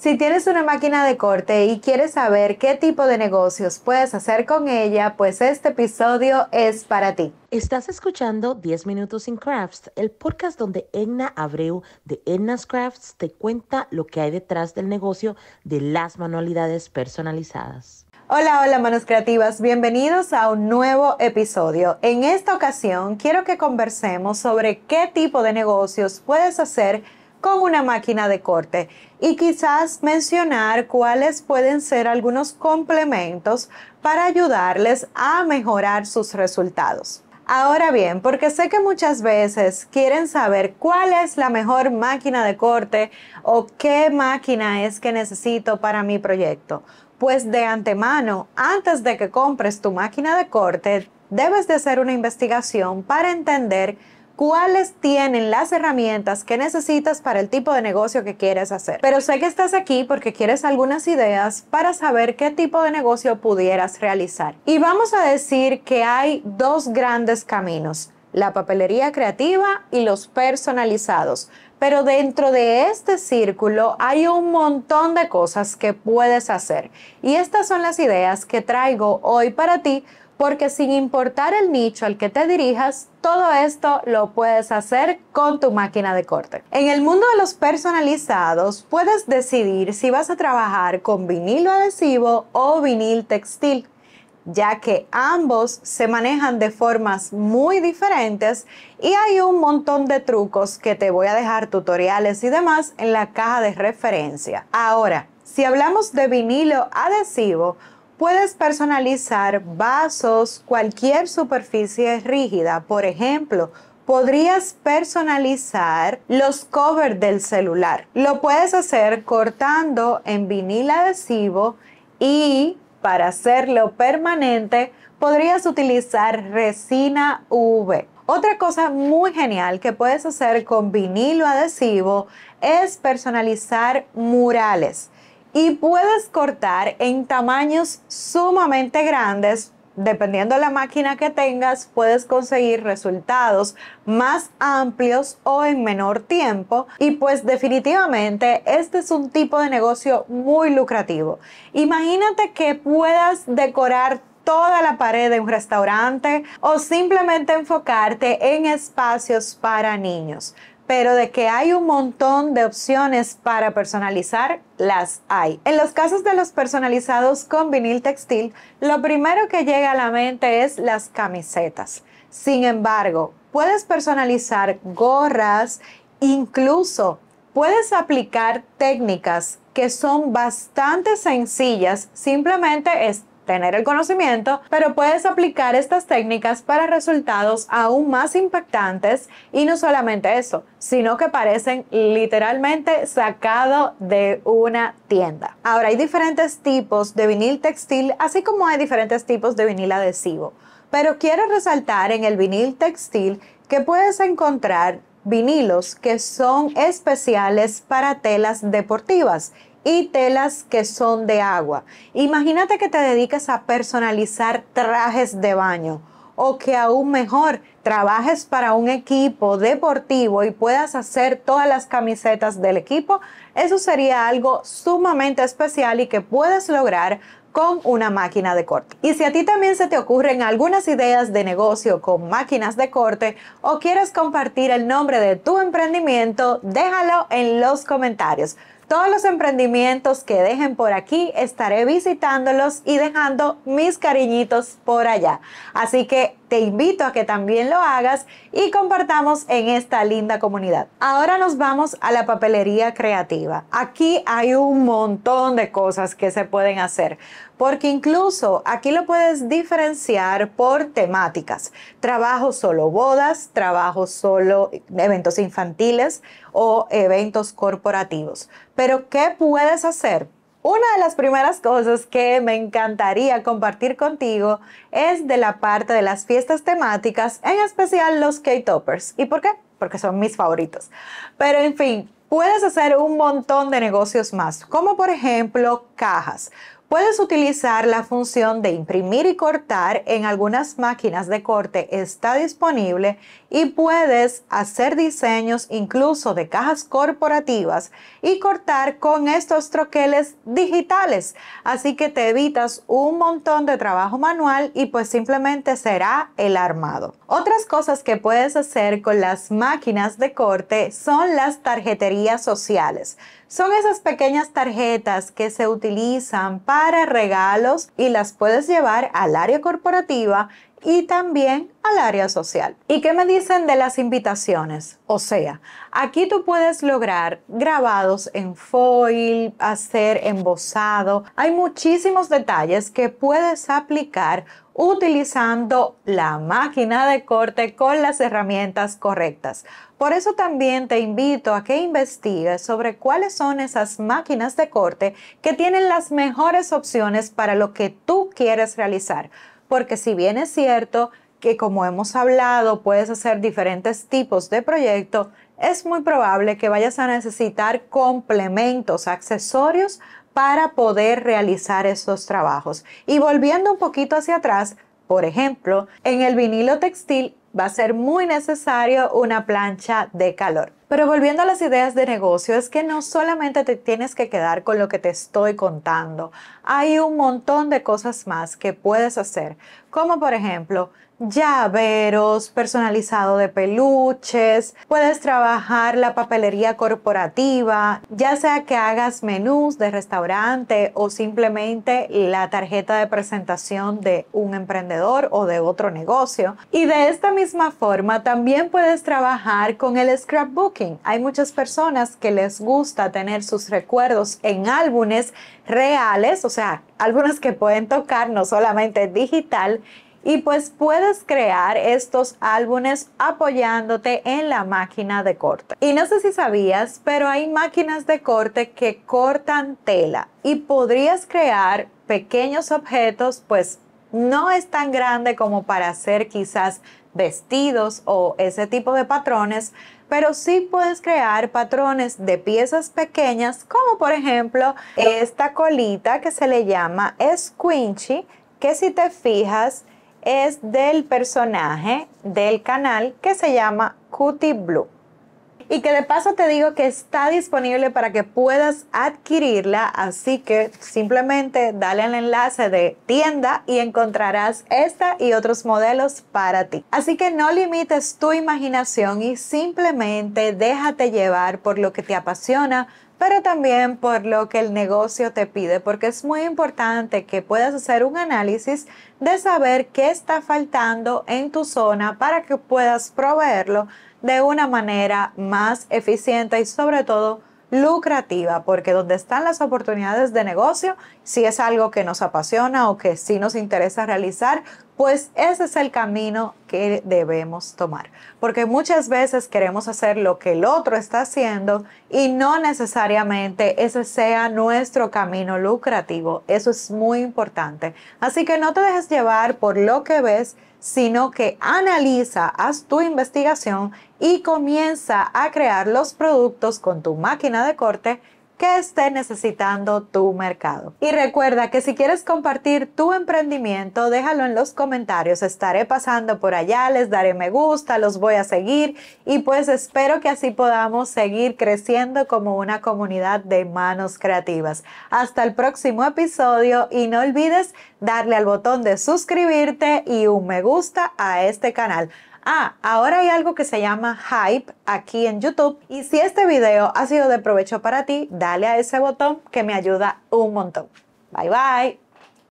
Si tienes una máquina de corte y quieres saber qué tipo de negocios puedes hacer con ella, pues este episodio es para ti. Estás escuchando 10 Minutos in Crafts, el podcast donde Edna Abreu de Edna's Crafts te cuenta lo que hay detrás del negocio de las manualidades personalizadas. Hola, hola manos creativas, bienvenidos a un nuevo episodio. En esta ocasión quiero que conversemos sobre qué tipo de negocios puedes hacer con una máquina de corte y quizás mencionar cuáles pueden ser algunos complementos para ayudarles a mejorar sus resultados. Ahora bien, porque sé que muchas veces quieren saber cuál es la mejor máquina de corte o qué máquina es que necesito para mi proyecto. Pues de antemano, antes de que compres tu máquina de corte, debes de hacer una investigación para entender cuáles tienen las herramientas que necesitas para el tipo de negocio que quieres hacer. Pero sé que estás aquí porque quieres algunas ideas para saber qué tipo de negocio pudieras realizar. Y vamos a decir que hay dos grandes caminos, la papelería creativa y los personalizados. Pero dentro de este círculo hay un montón de cosas que puedes hacer. Y estas son las ideas que traigo hoy para ti porque sin importar el nicho al que te dirijas, todo esto lo puedes hacer con tu máquina de corte. En el mundo de los personalizados, puedes decidir si vas a trabajar con vinilo adhesivo o vinil textil ya que ambos se manejan de formas muy diferentes y hay un montón de trucos que te voy a dejar tutoriales y demás en la caja de referencia. Ahora, si hablamos de vinilo adhesivo, Puedes personalizar vasos, cualquier superficie rígida. Por ejemplo, podrías personalizar los covers del celular. Lo puedes hacer cortando en vinil adhesivo y para hacerlo permanente podrías utilizar resina UV. Otra cosa muy genial que puedes hacer con vinilo adhesivo es personalizar murales y puedes cortar en tamaños sumamente grandes. Dependiendo de la máquina que tengas, puedes conseguir resultados más amplios o en menor tiempo. Y pues definitivamente este es un tipo de negocio muy lucrativo. Imagínate que puedas decorar toda la pared de un restaurante o simplemente enfocarte en espacios para niños pero de que hay un montón de opciones para personalizar, las hay. En los casos de los personalizados con vinil textil, lo primero que llega a la mente es las camisetas. Sin embargo, puedes personalizar gorras, incluso puedes aplicar técnicas que son bastante sencillas, simplemente es tener el conocimiento, pero puedes aplicar estas técnicas para resultados aún más impactantes y no solamente eso, sino que parecen literalmente sacado de una tienda. Ahora, hay diferentes tipos de vinil textil, así como hay diferentes tipos de vinil adhesivo, pero quiero resaltar en el vinil textil que puedes encontrar vinilos que son especiales para telas deportivas y telas que son de agua. Imagínate que te dedicas a personalizar trajes de baño o que aún mejor trabajes para un equipo deportivo y puedas hacer todas las camisetas del equipo, eso sería algo sumamente especial y que puedes lograr con una máquina de corte. Y si a ti también se te ocurren algunas ideas de negocio con máquinas de corte o quieres compartir el nombre de tu emprendimiento, déjalo en los comentarios. Todos los emprendimientos que dejen por aquí estaré visitándolos y dejando mis cariñitos por allá. Así que te invito a que también lo hagas y compartamos en esta linda comunidad. Ahora nos vamos a la papelería creativa. Aquí hay un montón de cosas que se pueden hacer porque incluso aquí lo puedes diferenciar por temáticas. Trabajo solo bodas, trabajo solo eventos infantiles o eventos corporativos. Pero ¿qué puedes hacer? Una de las primeras cosas que me encantaría compartir contigo es de la parte de las fiestas temáticas, en especial los K-Toppers. ¿Y por qué? Porque son mis favoritos. Pero en fin, puedes hacer un montón de negocios más, como por ejemplo cajas. Puedes utilizar la función de imprimir y cortar en algunas máquinas de corte, está disponible y puedes hacer diseños incluso de cajas corporativas y cortar con estos troqueles digitales. Así que te evitas un montón de trabajo manual y pues simplemente será el armado. Otras cosas que puedes hacer con las máquinas de corte son las tarjeterías sociales. Son esas pequeñas tarjetas que se utilizan para para regalos y las puedes llevar al área corporativa y también al área social. ¿Y qué me dicen de las invitaciones? O sea, aquí tú puedes lograr grabados en foil, hacer embosado. Hay muchísimos detalles que puedes aplicar utilizando la máquina de corte con las herramientas correctas. Por eso también te invito a que investigues sobre cuáles son esas máquinas de corte que tienen las mejores opciones para lo que tú quieres realizar. Porque si bien es cierto que como hemos hablado puedes hacer diferentes tipos de proyectos, es muy probable que vayas a necesitar complementos, accesorios para poder realizar esos trabajos. Y volviendo un poquito hacia atrás, por ejemplo, en el vinilo textil va a ser muy necesario una plancha de calor. Pero volviendo a las ideas de negocio, es que no solamente te tienes que quedar con lo que te estoy contando, hay un montón de cosas más que puedes hacer, como por ejemplo llaveros, personalizado de peluches, puedes trabajar la papelería corporativa, ya sea que hagas menús de restaurante o simplemente la tarjeta de presentación de un emprendedor o de otro negocio. Y de esta misma forma también puedes trabajar con el scrapbooking. Hay muchas personas que les gusta tener sus recuerdos en álbumes reales, o sea, álbumes que pueden tocar, no solamente digital, y pues puedes crear estos álbumes apoyándote en la máquina de corte. Y no sé si sabías, pero hay máquinas de corte que cortan tela y podrías crear pequeños objetos, pues no es tan grande como para hacer quizás vestidos o ese tipo de patrones, pero sí puedes crear patrones de piezas pequeñas, como por ejemplo esta colita que se le llama squinchy, que si te fijas es del personaje del canal que se llama Cutie Blue. Y que de paso te digo que está disponible para que puedas adquirirla, así que simplemente dale al enlace de tienda y encontrarás esta y otros modelos para ti. Así que no limites tu imaginación y simplemente déjate llevar por lo que te apasiona, pero también por lo que el negocio te pide, porque es muy importante que puedas hacer un análisis de saber qué está faltando en tu zona para que puedas proveerlo de una manera más eficiente y sobre todo lucrativa, porque donde están las oportunidades de negocio, si es algo que nos apasiona o que sí nos interesa realizar, pues ese es el camino que debemos tomar. Porque muchas veces queremos hacer lo que el otro está haciendo y no necesariamente ese sea nuestro camino lucrativo. Eso es muy importante. Así que no te dejes llevar por lo que ves, sino que analiza, haz tu investigación y comienza a crear los productos con tu máquina de corte que esté necesitando tu mercado. Y recuerda que si quieres compartir tu emprendimiento, déjalo en los comentarios. Estaré pasando por allá, les daré me gusta, los voy a seguir y pues espero que así podamos seguir creciendo como una comunidad de manos creativas. Hasta el próximo episodio y no olvides darle al botón de suscribirte y un me gusta a este canal. Ah, ahora hay algo que se llama hype aquí en YouTube y si este video ha sido de provecho para ti, dale a ese botón que me ayuda un montón. Bye bye.